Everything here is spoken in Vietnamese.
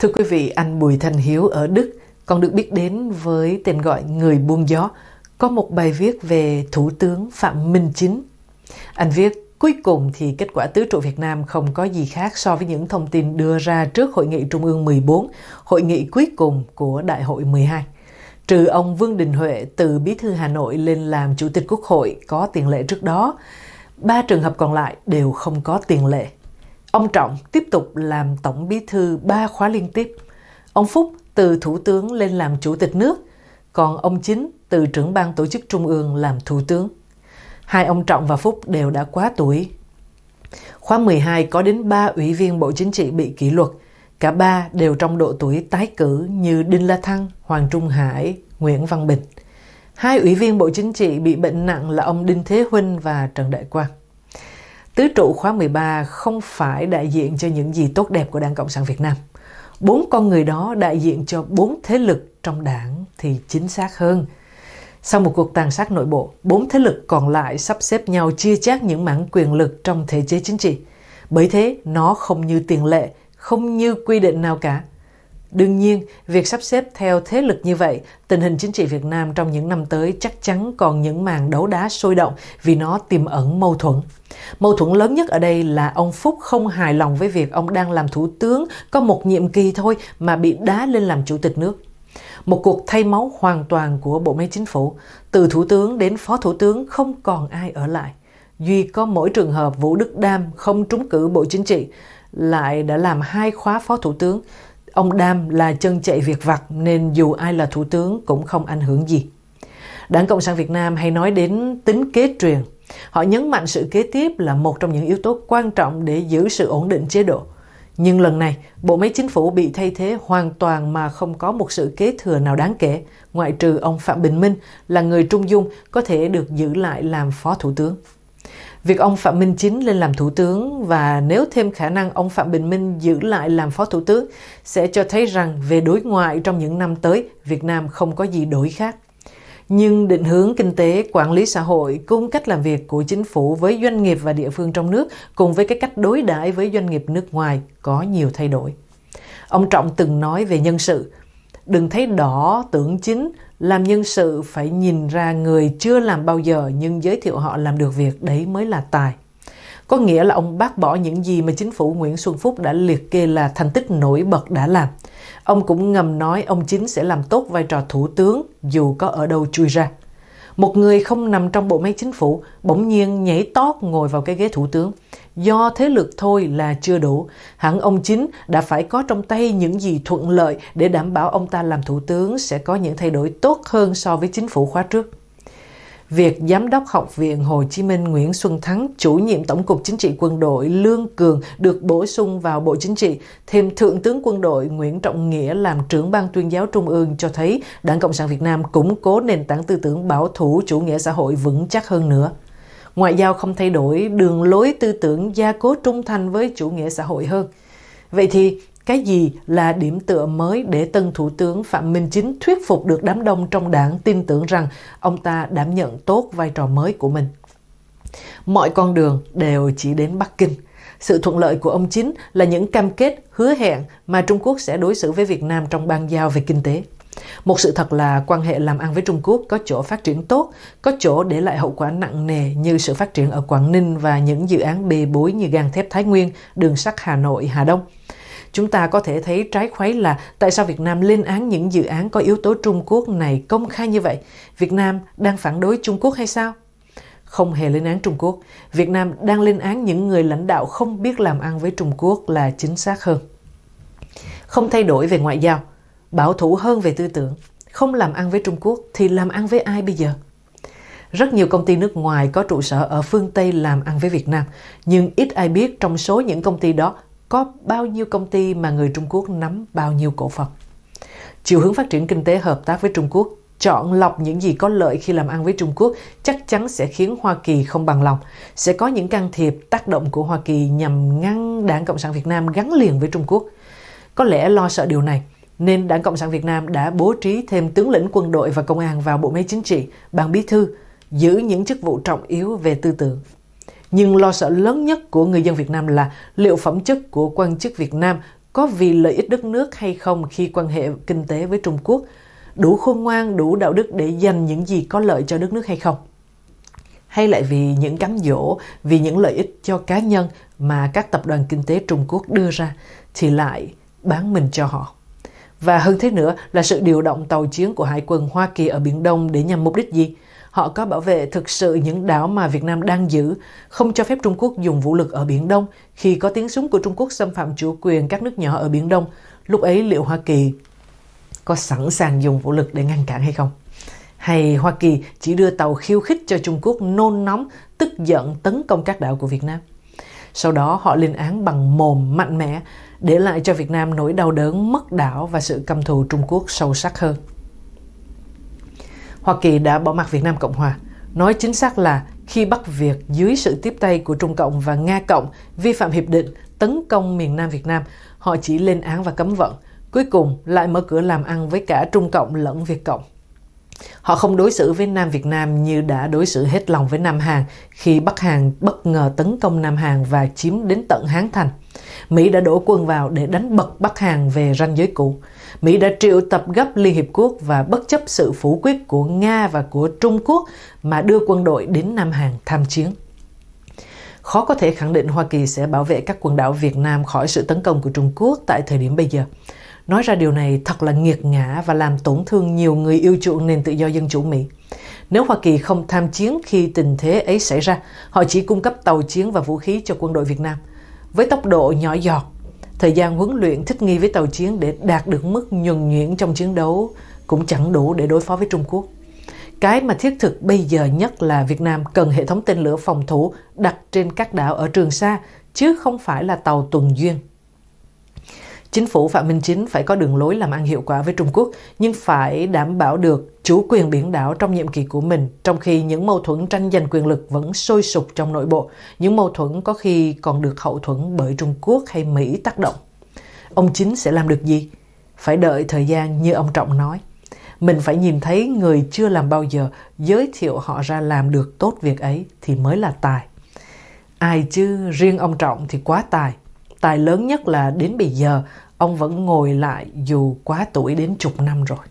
Thưa quý vị, anh Bùi Thanh Hiếu ở Đức còn được biết đến với tên gọi Người buông Gió, có một bài viết về Thủ tướng Phạm Minh Chính. Anh viết, cuối cùng thì kết quả tứ trụ Việt Nam không có gì khác so với những thông tin đưa ra trước Hội nghị Trung ương 14, hội nghị cuối cùng của Đại hội 12. Trừ ông Vương Đình Huệ từ Bí thư Hà Nội lên làm Chủ tịch Quốc hội có tiền lệ trước đó, ba trường hợp còn lại đều không có tiền lệ. Ông Trọng tiếp tục làm tổng bí thư ba khóa liên tiếp. Ông Phúc từ thủ tướng lên làm chủ tịch nước, còn ông Chính từ trưởng ban tổ chức trung ương làm thủ tướng. Hai ông Trọng và Phúc đều đã quá tuổi. Khóa 12 có đến 3 ủy viên Bộ Chính trị bị kỷ luật. Cả ba đều trong độ tuổi tái cử như Đinh La Thăng, Hoàng Trung Hải, Nguyễn Văn Bình. Hai ủy viên Bộ Chính trị bị bệnh nặng là ông Đinh Thế Huynh và Trần Đại Quang. Tứ trụ khóa 13 không phải đại diện cho những gì tốt đẹp của Đảng Cộng sản Việt Nam. Bốn con người đó đại diện cho bốn thế lực trong đảng thì chính xác hơn. Sau một cuộc tàn sát nội bộ, bốn thế lực còn lại sắp xếp nhau chia chác những mảng quyền lực trong thể chế chính trị. Bởi thế, nó không như tiền lệ, không như quy định nào cả, Đương nhiên, việc sắp xếp theo thế lực như vậy, tình hình chính trị Việt Nam trong những năm tới chắc chắn còn những màn đấu đá sôi động vì nó tiềm ẩn mâu thuẫn. Mâu thuẫn lớn nhất ở đây là ông Phúc không hài lòng với việc ông đang làm thủ tướng có một nhiệm kỳ thôi mà bị đá lên làm chủ tịch nước. Một cuộc thay máu hoàn toàn của bộ máy chính phủ, từ thủ tướng đến phó thủ tướng không còn ai ở lại. Duy có mỗi trường hợp Vũ Đức Đam không trúng cử Bộ Chính trị, lại đã làm hai khóa phó thủ tướng, Ông Đam là chân chạy việc vặt nên dù ai là thủ tướng cũng không ảnh hưởng gì. Đảng Cộng sản Việt Nam hay nói đến tính kế truyền. Họ nhấn mạnh sự kế tiếp là một trong những yếu tố quan trọng để giữ sự ổn định chế độ. Nhưng lần này, bộ máy chính phủ bị thay thế hoàn toàn mà không có một sự kế thừa nào đáng kể, ngoại trừ ông Phạm Bình Minh là người trung dung có thể được giữ lại làm phó thủ tướng. Việc ông Phạm Minh Chính lên làm thủ tướng và nếu thêm khả năng ông Phạm Bình Minh giữ lại làm phó thủ tướng sẽ cho thấy rằng về đối ngoại trong những năm tới, Việt Nam không có gì đổi khác. Nhưng định hướng kinh tế, quản lý xã hội cùng cách làm việc của chính phủ với doanh nghiệp và địa phương trong nước cùng với cái cách đối đãi với doanh nghiệp nước ngoài có nhiều thay đổi. Ông Trọng từng nói về nhân sự, đừng thấy đỏ tưởng chính làm nhân sự phải nhìn ra người chưa làm bao giờ nhưng giới thiệu họ làm được việc đấy mới là tài có nghĩa là ông bác bỏ những gì mà chính phủ Nguyễn Xuân Phúc đã liệt kê là thành tích nổi bật đã làm. Ông cũng ngầm nói ông chính sẽ làm tốt vai trò thủ tướng dù có ở đâu chui ra. Một người không nằm trong bộ máy chính phủ bỗng nhiên nhảy tót ngồi vào cái ghế thủ tướng – do thế lực thôi là chưa đủ. Hẳn ông chính đã phải có trong tay những gì thuận lợi để đảm bảo ông ta làm thủ tướng sẽ có những thay đổi tốt hơn so với chính phủ khóa trước. Việc Giám đốc Học viện Hồ Chí Minh Nguyễn Xuân Thắng, chủ nhiệm Tổng cục Chính trị Quân đội Lương Cường được bổ sung vào Bộ Chính trị, thêm Thượng tướng Quân đội Nguyễn Trọng Nghĩa làm trưởng ban tuyên giáo Trung ương cho thấy Đảng Cộng sản Việt Nam củng cố nền tảng tư tưởng bảo thủ chủ nghĩa xã hội vững chắc hơn nữa ngoại giao không thay đổi đường lối tư tưởng gia cố trung thành với chủ nghĩa xã hội hơn. Vậy thì cái gì là điểm tựa mới để tân thủ tướng Phạm Minh Chính thuyết phục được đám đông trong đảng tin tưởng rằng ông ta đảm nhận tốt vai trò mới của mình? Mọi con đường đều chỉ đến Bắc Kinh. Sự thuận lợi của ông Chính là những cam kết hứa hẹn mà Trung Quốc sẽ đối xử với Việt Nam trong ban giao về kinh tế. Một sự thật là quan hệ làm ăn với Trung Quốc có chỗ phát triển tốt, có chỗ để lại hậu quả nặng nề như sự phát triển ở Quảng Ninh và những dự án bê bối như gang thép Thái Nguyên, đường sắt Hà Nội, Hà Đông. Chúng ta có thể thấy trái khuấy là tại sao Việt Nam lên án những dự án có yếu tố Trung Quốc này công khai như vậy? Việt Nam đang phản đối Trung Quốc hay sao? Không hề lên án Trung Quốc, Việt Nam đang lên án những người lãnh đạo không biết làm ăn với Trung Quốc là chính xác hơn. Không thay đổi về ngoại giao, bảo thủ hơn về tư tưởng, không làm ăn với Trung Quốc thì làm ăn với ai bây giờ? Rất nhiều công ty nước ngoài có trụ sở ở phương Tây làm ăn với Việt Nam, nhưng ít ai biết trong số những công ty đó có bao nhiêu công ty mà người Trung Quốc nắm bao nhiêu cổ phần. Chiều hướng phát triển kinh tế hợp tác với Trung Quốc, chọn lọc những gì có lợi khi làm ăn với Trung Quốc chắc chắn sẽ khiến Hoa Kỳ không bằng lòng. Sẽ có những can thiệp tác động của Hoa Kỳ nhằm ngăn Đảng Cộng sản Việt Nam gắn liền với Trung Quốc. Có lẽ lo sợ điều này, nên Đảng Cộng sản Việt Nam đã bố trí thêm tướng lĩnh quân đội và công an vào Bộ Máy Chính trị, Ban Bí Thư, giữ những chức vụ trọng yếu về tư tưởng. Nhưng lo sợ lớn nhất của người dân Việt Nam là liệu phẩm chất của quan chức Việt Nam có vì lợi ích đất nước hay không khi quan hệ kinh tế với Trung Quốc, đủ khôn ngoan, đủ đạo đức để dành những gì có lợi cho đất nước hay không. Hay lại vì những cám dỗ, vì những lợi ích cho cá nhân mà các tập đoàn kinh tế Trung Quốc đưa ra thì lại bán mình cho họ. Và hơn thế nữa là sự điều động tàu chiến của Hải quân Hoa Kỳ ở Biển Đông để nhằm mục đích gì? Họ có bảo vệ thực sự những đảo mà Việt Nam đang giữ, không cho phép Trung Quốc dùng vũ lực ở Biển Đông khi có tiếng súng của Trung Quốc xâm phạm chủ quyền các nước nhỏ ở Biển Đông. Lúc ấy liệu Hoa Kỳ có sẵn sàng dùng vũ lực để ngăn cản hay không? Hay Hoa Kỳ chỉ đưa tàu khiêu khích cho Trung Quốc nôn nóng, tức giận tấn công các đảo của Việt Nam? Sau đó họ lên án bằng mồm mạnh mẽ, để lại cho Việt Nam nỗi đau đớn mất đảo và sự căm thù Trung Quốc sâu sắc hơn. Hoa Kỳ đã bỏ mặt Việt Nam Cộng Hòa, nói chính xác là khi bắt Việt dưới sự tiếp tay của Trung Cộng và Nga Cộng vi phạm hiệp định tấn công miền Nam Việt Nam, họ chỉ lên án và cấm vận, cuối cùng lại mở cửa làm ăn với cả Trung Cộng lẫn Việt Cộng. Họ không đối xử với Nam Việt Nam như đã đối xử hết lòng với Nam Hàn khi Bắc Hàn bất ngờ tấn công Nam Hàn và chiếm đến tận Hán Thành. Mỹ đã đổ quân vào để đánh bật Bắc Hàn về ranh giới cũ. Mỹ đã triệu tập gấp Liên Hiệp Quốc và bất chấp sự phủ quyết của Nga và của Trung Quốc mà đưa quân đội đến Nam Hàn tham chiến. Khó có thể khẳng định Hoa Kỳ sẽ bảo vệ các quần đảo Việt Nam khỏi sự tấn công của Trung Quốc tại thời điểm bây giờ. Nói ra điều này thật là nghiệt ngã và làm tổn thương nhiều người yêu chuộng nền tự do dân chủ Mỹ. Nếu Hoa Kỳ không tham chiến khi tình thế ấy xảy ra, họ chỉ cung cấp tàu chiến và vũ khí cho quân đội Việt Nam. Với tốc độ nhỏ giọt, thời gian huấn luyện thích nghi với tàu chiến để đạt được mức nhuần nhuyễn trong chiến đấu cũng chẳng đủ để đối phó với Trung Quốc. Cái mà thiết thực bây giờ nhất là Việt Nam cần hệ thống tên lửa phòng thủ đặt trên các đảo ở Trường Sa, chứ không phải là tàu tuần duyên. Chính phủ Phạm Minh Chính phải có đường lối làm ăn hiệu quả với Trung Quốc, nhưng phải đảm bảo được chủ quyền biển đảo trong nhiệm kỳ của mình, trong khi những mâu thuẫn tranh giành quyền lực vẫn sôi sục trong nội bộ, những mâu thuẫn có khi còn được hậu thuẫn bởi Trung Quốc hay Mỹ tác động. Ông Chính sẽ làm được gì? Phải đợi thời gian như ông Trọng nói. Mình phải nhìn thấy người chưa làm bao giờ giới thiệu họ ra làm được tốt việc ấy thì mới là tài. Ai chứ riêng ông Trọng thì quá tài tài lớn nhất là đến bây giờ ông vẫn ngồi lại dù quá tuổi đến chục năm rồi